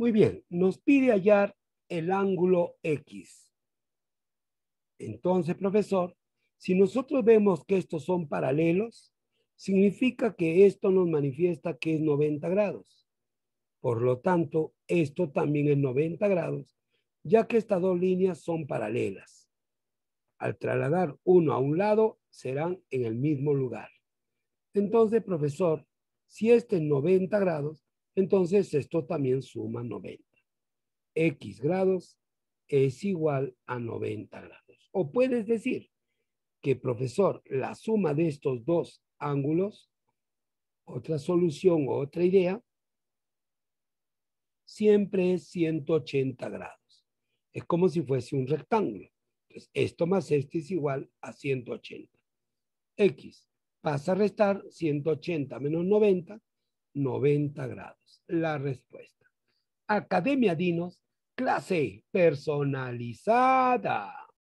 Muy bien, nos pide hallar el ángulo X. Entonces, profesor, si nosotros vemos que estos son paralelos, significa que esto nos manifiesta que es 90 grados. Por lo tanto, esto también es 90 grados, ya que estas dos líneas son paralelas. Al trasladar uno a un lado, serán en el mismo lugar. Entonces, profesor, si este es 90 grados, entonces, esto también suma 90. X grados es igual a 90 grados. O puedes decir que, profesor, la suma de estos dos ángulos, otra solución o otra idea, siempre es 180 grados. Es como si fuese un rectángulo. Entonces, esto más este es igual a 180. X pasa a restar 180 menos 90, 90 grados. La respuesta. Academia Dinos, clase personalizada.